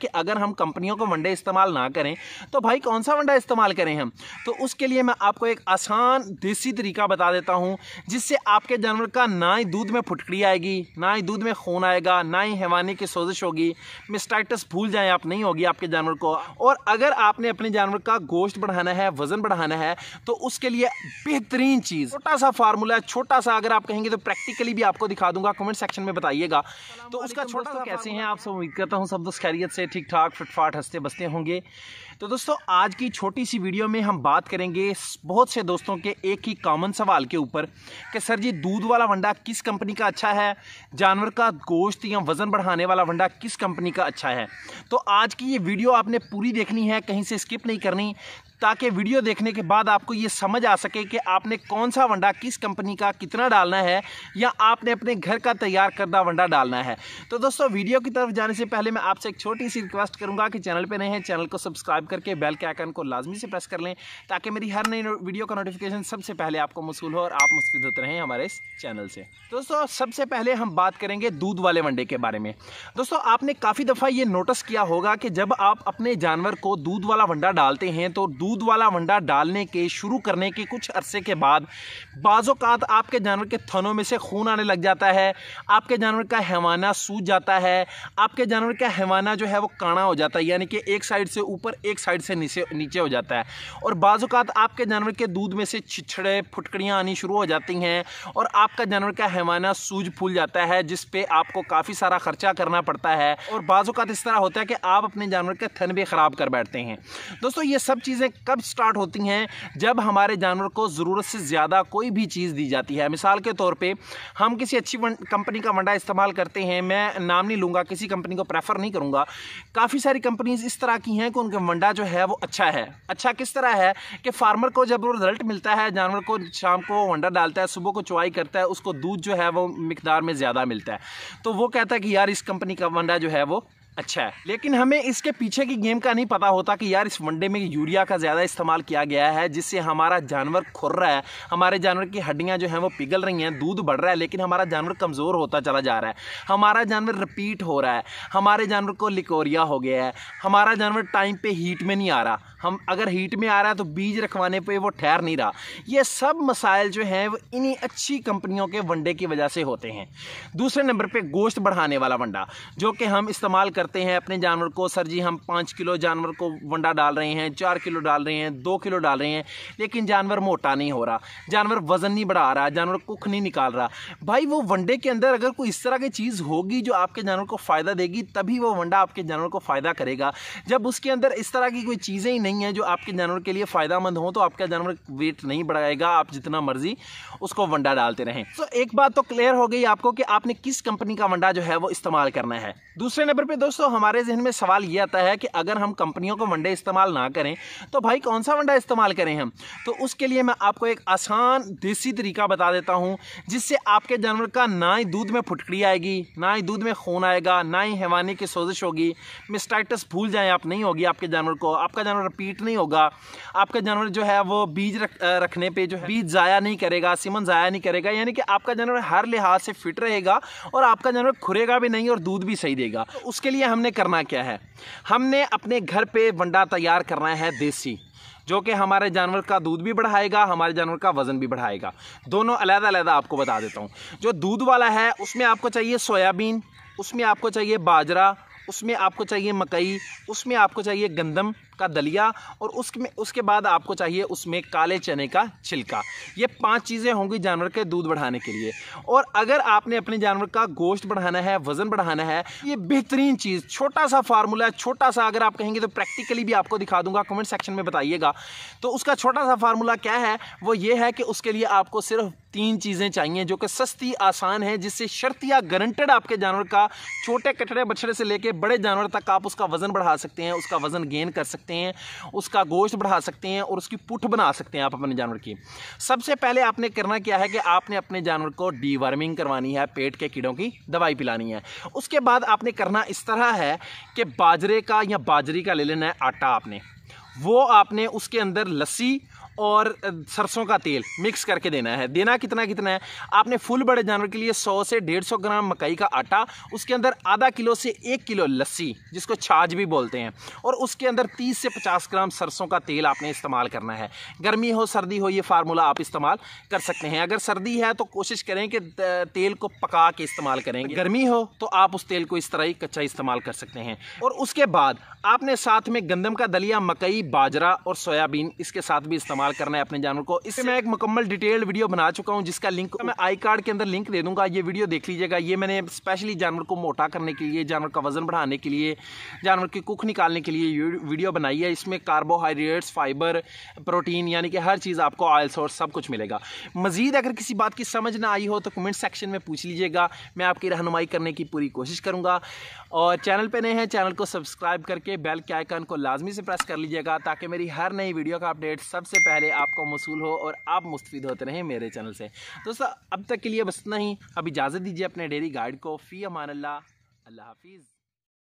कि अगर हम कंपनियों को वनडे इस्तेमाल ना करें तो भाई कौन सा वनडा इस्तेमाल करें हम तो उसके लिए मैं आपको एक आसान देसी तरीका बता देता हूँ जिससे आपके जानवर का ना ही दूध में फुटकड़ी आएगी ना ही दूध में खून आएगा ना ही हैवानी की सोजिश होगी मिस्टाइटस भूल जाएँ आप नहीं होगी आपके जानवर को और अगर आपने अपने जानवर का गोश्त बढ़ाना है वज़न बढ़ाना है तो उसके लिए बेहतरीन चीज़ छोटा सा फार्मूला छोटा सा अगर आप कहेंगे तो प्रैक्टिकली भी आपको दिखा दूंगा कमेंट सेक्शन में बताइएगा तो उसका छोटा सा कैसे हैं आप सब उम्मीद करता हूँ सब दोस्त खैरियत से ठीक ठाक फटफाट हंसते बसते होंगे तो दोस्तों आज की छोटी सी वीडियो में हम बात करेंगे बहुत से दोस्तों के एक ही कॉमन सवाल के ऊपर कि सर जी दूध वाला वंडा किस कंपनी का अच्छा है जानवर का गोश्त या वज़न बढ़ाने वाला वंडा किस कंपनी का अच्छा है तो आज की ये वीडियो आपने पूरी देखनी है कहीं से स्किप नहीं करनी ताकि वीडियो देखने के बाद आपको ये समझ आ सके कि आपने कौन सा वंडा किस कंपनी का कितना डालना है या आपने अपने घर का तैयार करदा वंडा डालना है तो दोस्तों वीडियो की तरफ जाने से पहले मैं आपसे एक छोटी सी रिक्वेस्ट करूंगा कि चैनल पर नए हैं चैनल को सब्सक्राइब करके बेल के आइकन को लाजमी से प्रेस कर लें ताकि मेरी हर नई वीडियो का नोटिफिकेशन सबसे पहले आपको मसूल हो और आप मुस्तफ़ होते रहें हमारे इस चैनल से दोस्तों सबसे पहले हम बात करेंगे दूध वाले वंडे के बारे में दोस्तों आपने काफ़ी दफ़ा ये नोटिस किया होगा कि जब आप अपने जानवर को दूध वाला वंडा डालते हैं तो दूध दूध वाला वंडा डालने के शुरू करने के कुछ अरसे के बाद बाज़ात आपके जानवर के थनों में से खून आने लग जाता है आपके जानवर का हैवाना सूझ जाता है आपके जानवर का हैवाना जो है वो काना हो जाता है यानी कि एक साइड से ऊपर एक साइड से नीचे नीचे हो जाता है और बाज़ात आपके जानवर के दूध में से छिछड़े फुटकड़ियाँ आनी शुरू हो जाती हैं और आपका जानवर का हैवाना सूझ फूल जाता है जिस पे आपको काफ़ी सारा ख़र्चा करना पड़ता है और बाज़ात इस तरह होता है कि आप अपने जानवर के थन भी ख़राब कर बैठते हैं दोस्तों ये सब चीज़ें कब स्टार्ट होती हैं जब हमारे जानवर को ज़रूरत से ज़्यादा कोई भी चीज़ दी जाती है मिसाल के तौर पे हम किसी अच्छी कंपनी का वंडा इस्तेमाल करते हैं मैं नाम नहीं लूँगा किसी कंपनी को प्रेफर नहीं करूँगा काफ़ी सारी कंपनीज इस तरह की हैं कि उनका वंडा जो है वो अच्छा है अच्छा किस तरह है कि फार्मर को जब रिजल्ट मिलता है जानवर को शाम को वंडा डालता है सुबह को चुवाई करता है उसको दूध जो है वो मकदार में ज़्यादा मिलता है तो वो कहता है कि यार इस कंपनी का वंडा जो है वो अच्छा है लेकिन हमें इसके पीछे की गेम का नहीं पता होता कि यार इस वनडे में यूरिया का ज़्यादा इस्तेमाल किया गया है जिससे हमारा जानवर खुर रहा है हमारे जानवर की हड्डियाँ जो हैं वो पिघल रही हैं दूध बढ़ रहा है लेकिन हमारा जानवर कमज़ोर होता चला जा रहा है हमारा जानवर रिपीट हो रहा है हमारे जानवर को लिकोरिया हो गया है हमारा जानवर टाइम पर हीट में नहीं आ रहा हम अगर हीट में आ रहा है तो बीज रखवाने पर वो ठहर नहीं रहा यह सब मसाइल जो हैं वो इन्हीं अच्छी कंपनियों के वनडे की वजह से होते हैं दूसरे नंबर पर गोश्त बढ़ाने वाला वंडा जो कि हम इस्तेमाल करते करते हैं अपने जानवर को सर जी हम पाँच किलो जानवर को वंडा डाल रहे हैं चार किलो डाल रहे हैं दो किलो डाल रहे हैं लेकिन जानवर मोटा नहीं हो रहा जानवर वज़न नहीं बढ़ा रहा जानवर कुख नहीं निकाल रहा भाई वो वंडे के अंदर अगर कोई इस तरह की चीज़ होगी जो आपके जानवर को फ़ायदा देगी तभी वो वंडा आपके जानवर को फ़ायदा करेगा जब उसके अंदर इस तरह की कोई चीज़ें ही नहीं हैं जो आपके जानवर के लिए फ़ायदा हो तो आपका जानवर वेट नहीं बढ़ाएगा आप जितना मर्ज़ी उसको वंडा डालते रहें तो एक बात तो क्लियर हो गई आपको कि आपने किस कंपनी का वंडा जो है वो इस्तेमाल करना है दूसरे नंबर पर दोस्तों दोस्तों हमारे जहन में सवाल ये आता है कि अगर हम कंपनियों को वनडे इस्तेमाल ना करें तो भाई कौन सा वनडा इस्तेमाल करें हम तो उसके लिए मैं आपको एक आसान देसी तरीका बता देता हूँ जिससे आपके जानवर का ना ही दूध में फुटकड़ी आएगी ना ही दूध में खून आएगा ना ही हैवानी की सोजिश होगी मिस्टाइटस भूल जाएँ आप नहीं होगी आपके जानवर को आपका जानवर रिपीट नहीं होगा आपका जानवर जो है वो बीज रख, रखने पर जो है बीज ज़ाया नहीं करेगा सिमन ज़ाया नहीं करेगा यानी कि आपका जानवर हर लिहाज से फिट रहेगा और आपका जानवर खुरेगा भी नहीं और दूध भी सही देगा उसके लिए हमने करना क्या है हमने अपने घर पे वंडा तैयार करना है देसी जो कि हमारे जानवर का दूध भी बढ़ाएगा हमारे जानवर का वज़न भी बढ़ाएगा दोनों अलहदा अलहदा आपको बता देता हूँ जो दूध वाला है उसमें आपको चाहिए सोयाबीन उसमें आपको चाहिए बाजरा उसमें आपको चाहिए मकई उसमें आपको चाहिए गंदम का दलिया और उसमें उसके बाद आपको चाहिए उसमें काले चने का छिलका ये पांच चीज़ें होंगी जानवर के दूध बढ़ाने के लिए और अगर आपने अपने जानवर का गोश्त बढ़ाना है वज़न बढ़ाना है ये बेहतरीन चीज़ छोटा सा फार्मूला है छोटा सा अगर आप कहेंगे तो प्रैक्टिकली भी आपको दिखा दूंगा कमेंट सेक्शन में बताइएगा तो उसका छोटा सा फार्मूला क्या है वो ये है कि उसके लिए आपको सिर्फ तीन चीज़ें चाहिए जो कि सस्ती आसान है जिससे शर्तिया गारंटेड आपके जानवर का छोटे कटड़े बछड़े से लेके बड़े जानवर तक आप उसका वज़न बढ़ा सकते हैं उसका वज़न गेन कर सकते हैं सकते हैं उसका गोश्त बढ़ा सकते हैं और उसकी पुठ बना सकते हैं आप अपने जानवर की सबसे पहले आपने करना क्या है कि आपने अपने जानवर को डीवर्मिंग करवानी है पेट के कीड़ों की दवाई पिलानी है उसके बाद आपने करना इस तरह है कि बाजरे का या बाजरी का ले लेना है आटा आपने वो आपने उसके अंदर लस्सी और सरसों का तेल मिक्स करके देना है देना कितना कितना है आपने फुल बड़े जानवर के लिए 100 से 150 ग्राम मकई का आटा उसके अंदर आधा किलो से एक किलो लस्सी जिसको छाछ भी बोलते हैं और उसके अंदर 30 से 50 ग्राम सरसों का तेल आपने इस्तेमाल करना है गर्मी हो सर्दी हो ये फार्मूला आप इस्तेमाल कर सकते हैं अगर सर्दी है तो कोशिश करें कि तेल को पका के इस्तेमाल करेंगे गर्मी हो तो आप उस तेल को इस तरह ही कच्चा इस्तेमाल कर सकते हैं और उसके बाद आपने साथ में गंदम का दलिया मकई बाजरा और सोयाबीन इसके साथ भी इस्तेमाल इस्तेमाल करना है अपने जानवर को इससे मैं एक मुकम्मल डिटेल्ड वीडियो बना चुका हूँ जिसका लिंक तो मैं आई कार्ड के अंदर लिंक दे दूंगा ये वीडियो देख लीजिएगा ये मैंने स्पेशली जानवर को मोटा करने के लिए जानवर का वजन बढ़ाने के लिए जानवर की कुख निकालने के लिए वीडियो बनाई है इसमें कार्बोहाइड्रेट्स फाइबर प्रोटीन यानी कि हर चीज़ आपको ऑयल सोर्स सब कुछ मिलेगा मजीद अगर किसी बात की समझ ना आई हो तो कमेंट सेक्शन में पूछ लीजिएगा मैं आपकी रहनुमाई करने की पूरी कोशिश करूँगा और चैनल पर नए हैं चैनल को सब्सक्राइब करके बेल के आइकन को लाजमी से प्रेस कर लीजिएगा ताकि मेरी हर नई वीडियो का अपडेट सबसे पहले पहले आपको मसूल हो और आप मुस्तफ़ होते रहें मेरे चैनल से दोस्तों अब तक के लिए बस इतना ही अब इजाज़त दीजिए अपने डेयरी गार्ड को फ़ी अमान अल्लाह हाफिज़